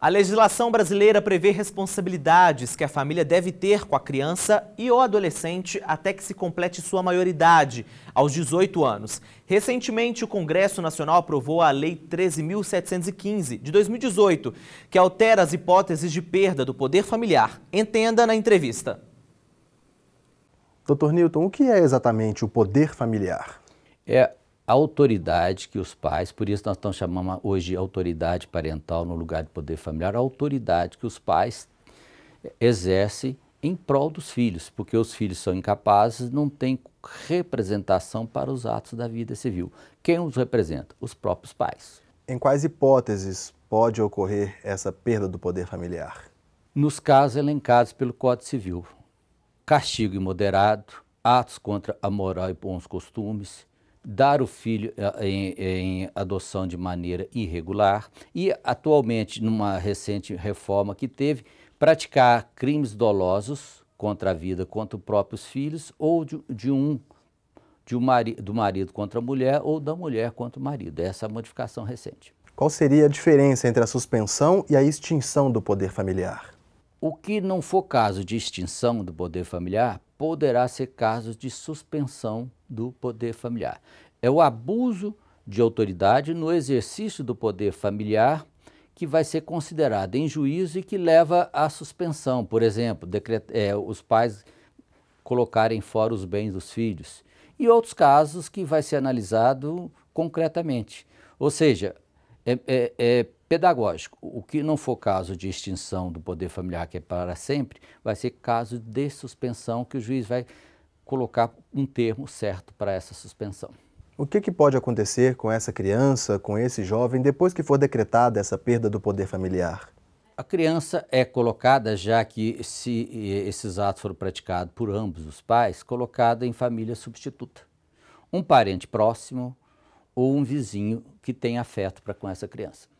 A legislação brasileira prevê responsabilidades que a família deve ter com a criança e ou adolescente até que se complete sua maioridade, aos 18 anos. Recentemente, o Congresso Nacional aprovou a Lei 13.715, de 2018, que altera as hipóteses de perda do poder familiar. Entenda na entrevista. Doutor Newton, o que é exatamente o poder familiar? É autoridade que os pais, por isso nós estamos chamando hoje de autoridade parental no lugar de poder familiar, a autoridade que os pais exercem em prol dos filhos, porque os filhos são incapazes, não têm representação para os atos da vida civil. Quem os representa? Os próprios pais. Em quais hipóteses pode ocorrer essa perda do poder familiar? Nos casos elencados pelo Código Civil: castigo imoderado, atos contra a moral e bons costumes, dar o filho eh, em, em, adoção de maneira irregular e, atualmente, numa recente reforma que teve, praticar crimes dolosos contra a vida, contra os próprios filhos ou de, de um de um mari, do marido contra a mulher ou da mulher contra o marido. Essa é a modificação recente. Qual seria a diferença entre a suspensão e a extinção do poder familiar? O que não for caso de extinção do poder familiar poderá ser caso de suspensão do poder familiar. É o abuso de autoridade no exercício do poder familiar que vai ser considerado em juízo e que leva à suspensão, por exemplo, é, os pais colocarem fora os bens dos filhos. E outros casos que vai ser analisado concretamente. Ou seja, é, é, é pedagógico. O que não for caso de extinção do poder familiar, que é para sempre, vai ser caso de suspensão que o juiz vai colocar um termo certo para essa suspensão. O que, que, pode acontecer com essa criança, com esse jovem, depois que for decretada essa perda do poder familiar? A criança é colocada, já que se esses atos foram praticados por ambos os pais, colocada em família substituta. Um parente próximo ou um vizinho que tem afeto para com essa criança.